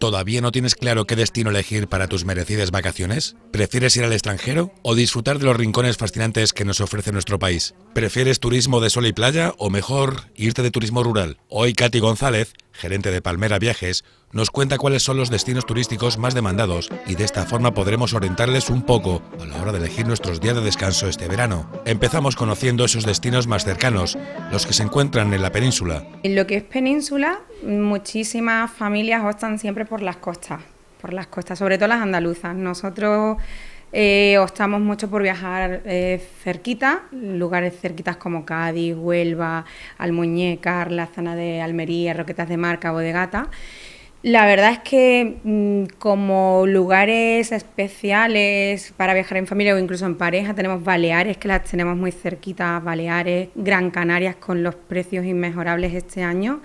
¿Todavía no tienes claro qué destino elegir para tus merecidas vacaciones? ¿Prefieres ir al extranjero o disfrutar de los rincones fascinantes que nos ofrece nuestro país? ¿Prefieres turismo de sol y playa o mejor irte de turismo rural? Hoy Katy González gerente de Palmera Viajes, nos cuenta cuáles son los destinos turísticos más demandados y de esta forma podremos orientarles un poco a la hora de elegir nuestros días de descanso este verano. Empezamos conociendo esos destinos más cercanos, los que se encuentran en la península. En lo que es península, muchísimas familias optan siempre por las costas, por las costas, sobre todo las andaluzas. Nosotros eh, optamos mucho por viajar eh, cerquita, lugares cerquitas como Cádiz, Huelva, Almuñécar, la zona de Almería, Roquetas de Mar, Cabo de Gata. La verdad es que mm, como lugares especiales para viajar en familia o incluso en pareja, tenemos Baleares, que las tenemos muy cerquitas, Baleares, Gran Canarias con los precios inmejorables este año,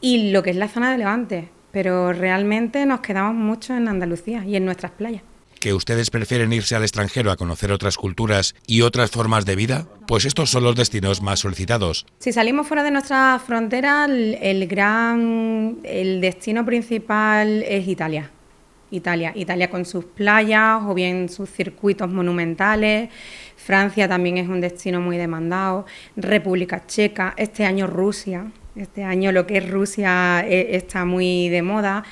y lo que es la zona de Levante, pero realmente nos quedamos mucho en Andalucía y en nuestras playas que ustedes prefieren irse al extranjero a conocer otras culturas y otras formas de vida? Pues estos son los destinos más solicitados. Si salimos fuera de nuestra frontera, el, gran el destino principal es Italia. Italia, Italia con sus playas o bien sus circuitos monumentales. Francia también es un destino muy demandado. República Checa, este año Rusia. Este año lo que es Rusia eh, está muy de moda.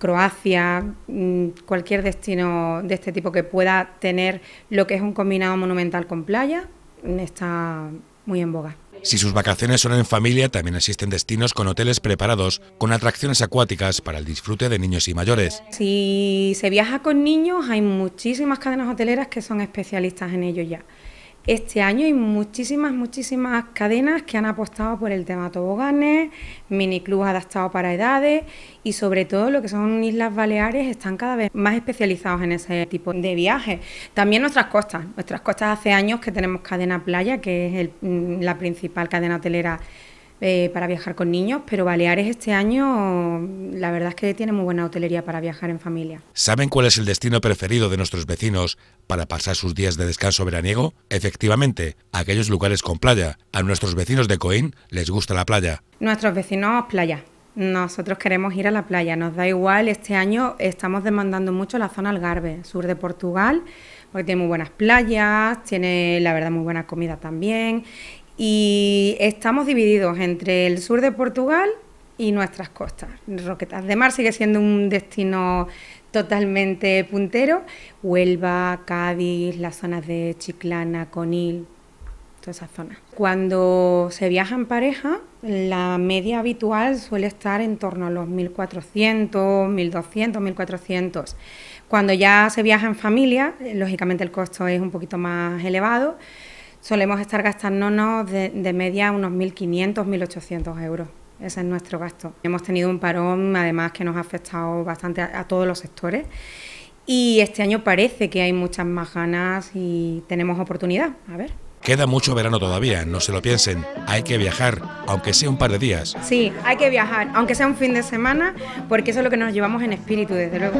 Croacia, mm, cualquier destino de este tipo que pueda tener lo que es un combinado monumental con playa, está muy en boga. Si sus vacaciones son en familia, también existen destinos con hoteles preparados, con atracciones acuáticas para el disfrute de niños y mayores. Si se viaja con niños, hay muchísimas cadenas hoteleras que son especialistas en ello ya. Este año hay muchísimas, muchísimas cadenas que han apostado por el tema toboganes, miniclubs adaptados para edades y sobre todo lo que son Islas Baleares están cada vez más especializados en ese tipo de viajes. También nuestras costas, nuestras costas hace años que tenemos cadena playa, que es mm, la principal cadena hotelera eh, para viajar con niños, pero Baleares este año la verdad es que tiene muy buena hotelería para viajar en familia. ¿Saben cuál es el destino preferido de nuestros vecinos para pasar sus días de descanso veraniego? Efectivamente, aquellos lugares con playa. A nuestros vecinos de Coín les gusta la playa. Nuestros vecinos playa. Nosotros queremos ir a la playa, nos da igual, este año estamos demandando mucho la zona Algarve, sur de Portugal, porque tiene muy buenas playas, tiene la verdad muy buena comida también y estamos divididos entre el sur de Portugal y nuestras costas. Roquetas de Mar sigue siendo un destino totalmente puntero. Huelva, Cádiz, las zonas de Chiclana, Conil, toda esas zonas... Cuando se viaja en pareja, la media habitual suele estar en torno a los 1400, 1200, 1400. Cuando ya se viaja en familia, eh, lógicamente el costo es un poquito más elevado solemos estar gastándonos de, de media unos 1.500, 1.800 euros. Ese es nuestro gasto. Hemos tenido un parón, además, que nos ha afectado bastante a, a todos los sectores. Y este año parece que hay muchas más ganas y tenemos oportunidad. A ver. Queda mucho verano todavía, no se lo piensen. Hay que viajar, aunque sea un par de días. Sí, hay que viajar, aunque sea un fin de semana, porque eso es lo que nos llevamos en espíritu, desde luego.